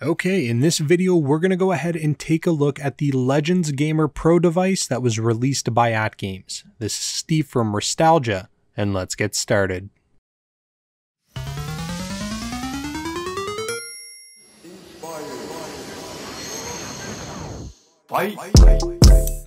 Okay, in this video, we're going to go ahead and take a look at the Legends Gamer Pro device that was released by At Games. This is Steve from Nostalgia, and let's get started. Bye.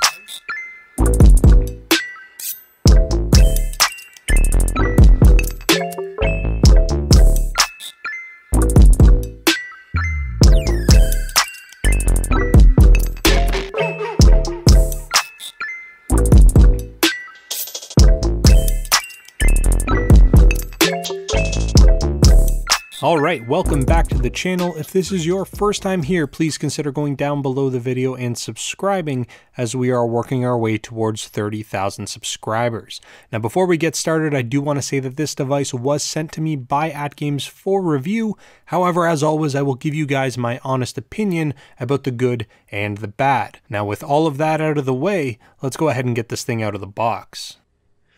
welcome back to the channel. If this is your first time here, please consider going down below the video and subscribing as we are working our way towards 30,000 subscribers. Now, before we get started, I do want to say that this device was sent to me by AtGames for review. However, as always, I will give you guys my honest opinion about the good and the bad. Now, with all of that out of the way, let's go ahead and get this thing out of the box.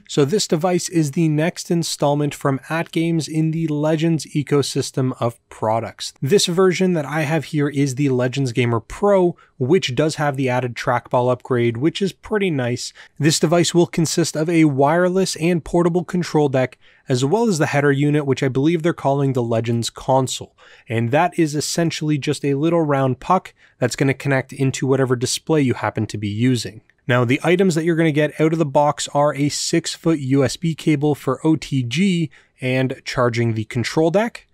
So this device is the next installment from AtGames in the Legends ecosystem of products. This version that I have here is the Legends Gamer Pro, which does have the added trackball upgrade, which is pretty nice. This device will consist of a wireless and portable control deck, as well as the header unit, which I believe they're calling the Legends console. And that is essentially just a little round puck that's going to connect into whatever display you happen to be using. Now, the items that you're going to get out of the box are a 6 foot USB cable for OTG and charging the control deck,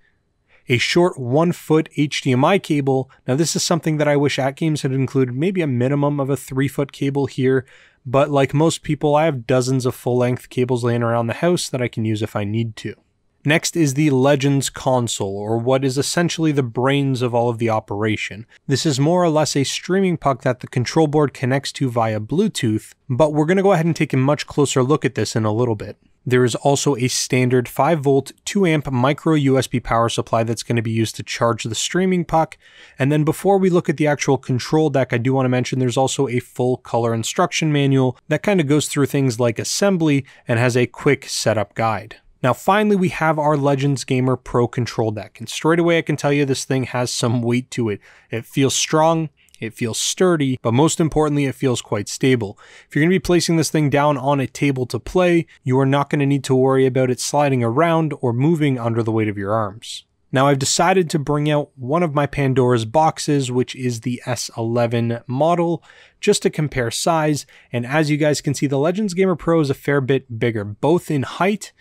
a short 1 foot HDMI cable. Now, this is something that I wish At Games had included maybe a minimum of a 3 foot cable here, but like most people, I have dozens of full length cables laying around the house that I can use if I need to. Next is the Legends console, or what is essentially the brains of all of the operation. This is more or less a streaming puck that the control board connects to via Bluetooth, but we're going to go ahead and take a much closer look at this in a little bit. There is also a standard 5 volt 2 amp micro USB power supply that's going to be used to charge the streaming puck. And then before we look at the actual control deck, I do want to mention there's also a full color instruction manual that kind of goes through things like assembly and has a quick setup guide. Now finally we have our Legends Gamer Pro Control Deck, and straight away I can tell you this thing has some weight to it. It feels strong, it feels sturdy, but most importantly, it feels quite stable. If you're going to be placing this thing down on a table to play, you are not going to need to worry about it sliding around or moving under the weight of your arms. Now I've decided to bring out one of my Pandora's boxes, which is the S11 model, just to compare size. And as you guys can see, the Legends Gamer Pro is a fair bit bigger, both in height,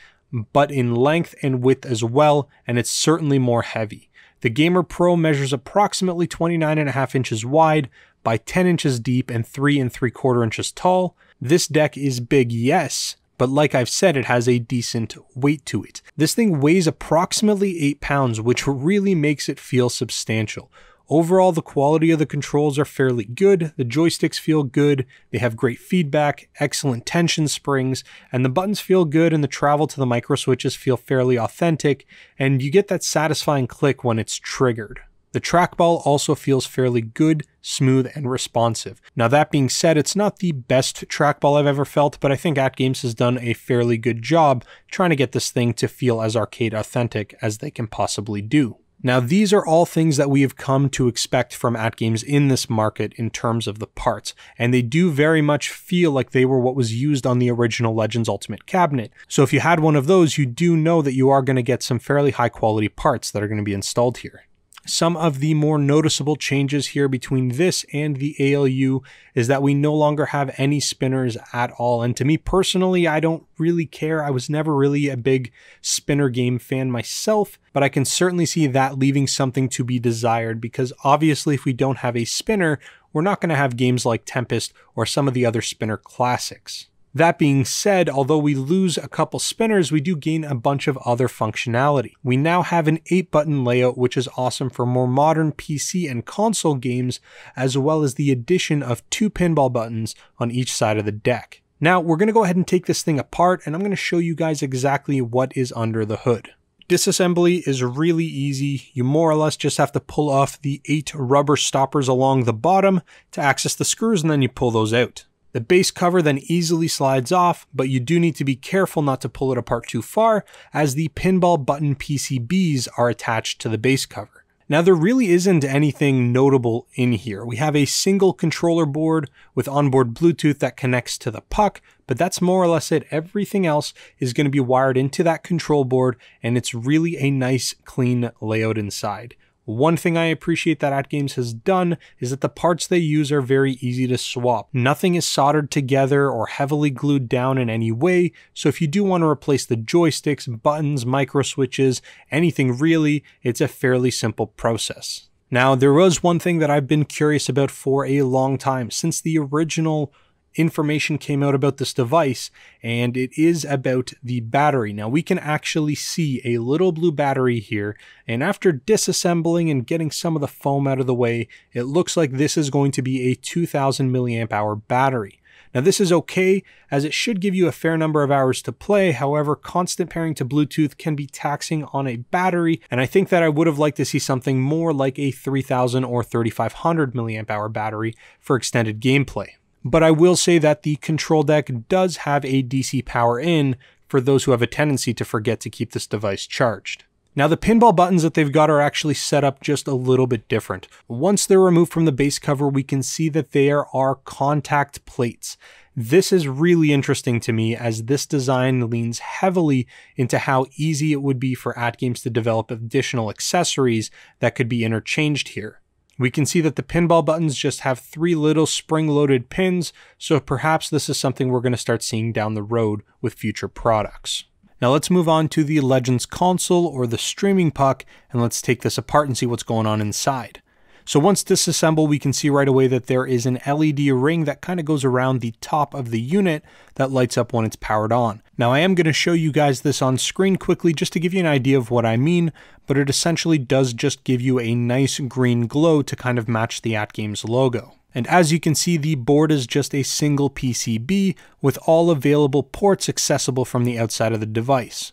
but in length and width as well, and it's certainly more heavy. The Gamer Pro measures approximately 29.5 inches wide by 10 inches deep and 3 and 3 quarter inches tall. This deck is big, yes, but like I've said, it has a decent weight to it. This thing weighs approximately 8 pounds, which really makes it feel substantial. Overall, the quality of the controls are fairly good, the joysticks feel good, they have great feedback, excellent tension springs, and the buttons feel good and the travel to the micro switches feel fairly authentic, and you get that satisfying click when it's triggered. The trackball also feels fairly good, smooth, and responsive. Now that being said, it's not the best trackball I've ever felt, but I think AtGames has done a fairly good job trying to get this thing to feel as arcade authentic as they can possibly do. Now, these are all things that we have come to expect from at games in this market in terms of the parts, and they do very much feel like they were what was used on the original Legends Ultimate cabinet. So if you had one of those, you do know that you are going to get some fairly high quality parts that are going to be installed here. Some of the more noticeable changes here between this and the ALU is that we no longer have any spinners at all. And to me personally, I don't really care. I was never really a big spinner game fan myself, but I can certainly see that leaving something to be desired because obviously if we don't have a spinner, we're not going to have games like Tempest or some of the other spinner classics. That being said, although we lose a couple spinners, we do gain a bunch of other functionality. We now have an 8 button layout, which is awesome for more modern PC and console games, as well as the addition of two pinball buttons on each side of the deck. Now, we're going to go ahead and take this thing apart, and I'm going to show you guys exactly what is under the hood. Disassembly is really easy. You more or less just have to pull off the eight rubber stoppers along the bottom to access the screws, and then you pull those out. The base cover then easily slides off, but you do need to be careful not to pull it apart too far as the pinball button PCBs are attached to the base cover. Now there really isn't anything notable in here. We have a single controller board with onboard Bluetooth that connects to the puck, but that's more or less it. Everything else is gonna be wired into that control board and it's really a nice clean layout inside. One thing I appreciate that AtGames has done is that the parts they use are very easy to swap. Nothing is soldered together or heavily glued down in any way, so if you do want to replace the joysticks, buttons, micro switches, anything really, it's a fairly simple process. Now, there was one thing that I've been curious about for a long time, since the original information came out about this device, and it is about the battery. Now, we can actually see a little blue battery here, and after disassembling and getting some of the foam out of the way, it looks like this is going to be a 2000 milliamp hour battery. Now this is okay as it should give you a fair number of hours to play. However, constant pairing to Bluetooth can be taxing on a battery. And I think that I would have liked to see something more like a 3000 or 3500 milliamp hour battery for extended gameplay. But I will say that the control deck does have a DC power in for those who have a tendency to forget to keep this device charged. Now the pinball buttons that they've got are actually set up just a little bit different. Once they're removed from the base cover, we can see that there are contact plates. This is really interesting to me as this design leans heavily into how easy it would be for AtGames Games to develop additional accessories that could be interchanged here. We can see that the pinball buttons just have three little spring-loaded pins, so perhaps this is something we're going to start seeing down the road with future products. Now let's move on to the Legends console or the streaming puck and let's take this apart and see what's going on inside. So once disassembled, we can see right away that there is an LED ring that kind of goes around the top of the unit that lights up when it's powered on. Now I am going to show you guys this on screen quickly just to give you an idea of what I mean, but it essentially does just give you a nice green glow to kind of match the AtGames logo. And as you can see, the board is just a single PCB with all available ports accessible from the outside of the device.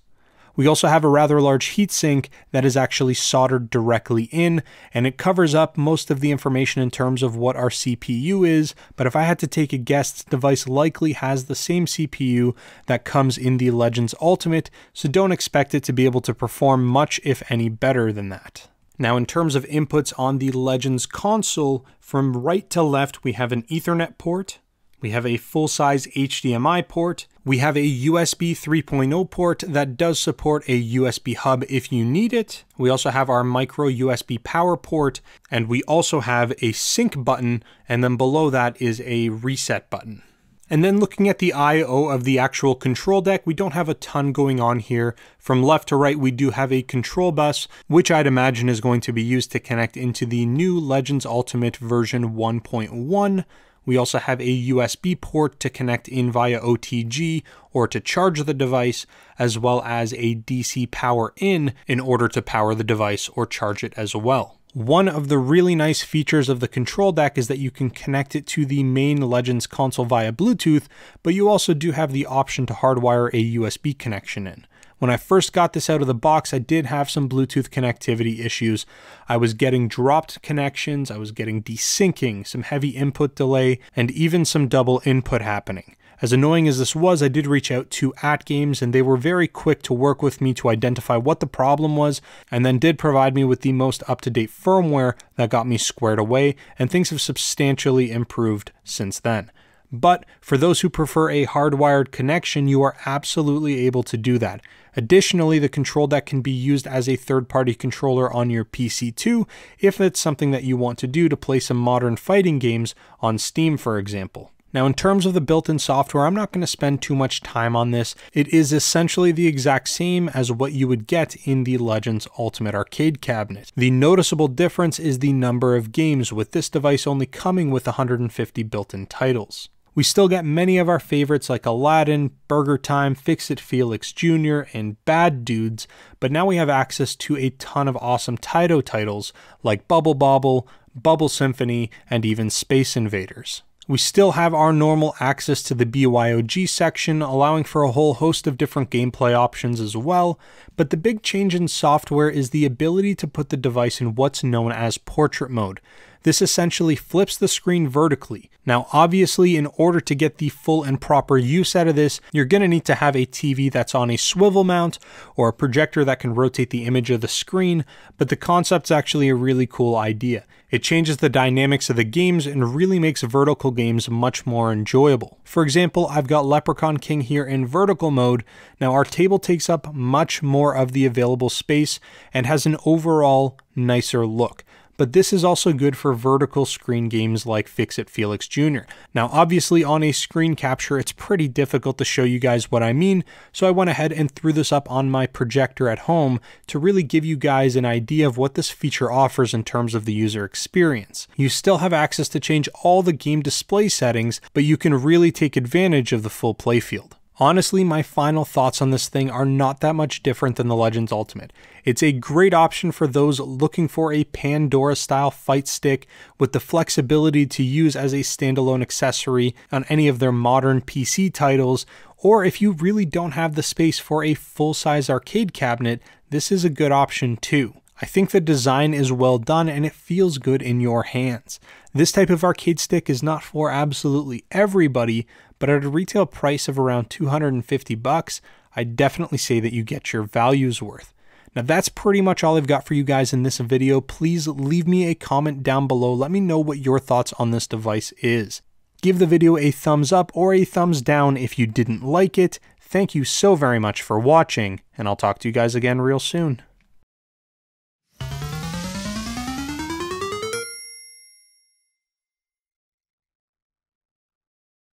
We also have a rather large heatsink that is actually soldered directly in, and it covers up most of the information in terms of what our CPU is, but if I had to take a guess, this device likely has the same CPU that comes in the Legends Ultimate, so don't expect it to be able to perform much, if any, better than that. Now, in terms of inputs on the Legends console, from right to left, we have an Ethernet port, we have a full size HDMI port, we have a USB 3.0 port that does support a USB hub if you need it. We also have our micro USB power port, and we also have a sync button, and then below that is a reset button. And then looking at the I.O. of the actual control deck, we don't have a ton going on here. From left to right, we do have a control bus, which I'd imagine is going to be used to connect into the new Legends Ultimate version 1.1, we also have a USB port to connect in via OTG or to charge the device, as well as a DC power in in order to power the device or charge it as well. One of the really nice features of the control deck is that you can connect it to the main Legends console via Bluetooth, but you also do have the option to hardwire a USB connection in. When I first got this out of the box, I did have some Bluetooth connectivity issues. I was getting dropped connections, I was getting desyncing, some heavy input delay, and even some double input happening. As annoying as this was, I did reach out to At Games and they were very quick to work with me to identify what the problem was and then did provide me with the most up to date firmware that got me squared away, and things have substantially improved since then. But for those who prefer a hardwired connection, you are absolutely able to do that. Additionally, the control deck can be used as a third-party controller on your PC too, if that's something that you want to do to play some modern fighting games on Steam, for example. Now, in terms of the built-in software, I'm not going to spend too much time on this. It is essentially the exact same as what you would get in the Legends Ultimate Arcade cabinet. The noticeable difference is the number of games, with this device only coming with 150 built-in titles. We still get many of our favorites like Aladdin, Burger Time, Fix It Felix Jr., and Bad Dudes, but now we have access to a ton of awesome Taito titles like Bubble Bobble, Bubble Symphony, and even Space Invaders. We still have our normal access to the BYOG section, allowing for a whole host of different gameplay options as well, but the big change in software is the ability to put the device in what's known as portrait mode. This essentially flips the screen vertically. Now, obviously, in order to get the full and proper use out of this, you're gonna need to have a TV that's on a swivel mount or a projector that can rotate the image of the screen, but the concept's actually a really cool idea. It changes the dynamics of the games and really makes vertical games much more enjoyable. For example, I've got Leprechaun King here in vertical mode. Now our table takes up much more of the available space and has an overall nicer look but this is also good for vertical screen games like Fix It Felix Jr. Now, obviously, on a screen capture, it's pretty difficult to show you guys what I mean, so I went ahead and threw this up on my projector at home to really give you guys an idea of what this feature offers in terms of the user experience. You still have access to change all the game display settings, but you can really take advantage of the full playfield. Honestly, my final thoughts on this thing are not that much different than the Legends Ultimate. It's a great option for those looking for a Pandora style fight stick with the flexibility to use as a standalone accessory on any of their modern PC titles, or if you really don't have the space for a full size arcade cabinet, this is a good option too. I think the design is well done and it feels good in your hands. This type of arcade stick is not for absolutely everybody, but at a retail price of around 250 bucks, I definitely say that you get your value's worth. Now that's pretty much all I've got for you guys in this video. Please leave me a comment down below. Let me know what your thoughts on this device is. Give the video a thumbs up or a thumbs down if you didn't like it. Thank you so very much for watching, and I'll talk to you guys again real soon.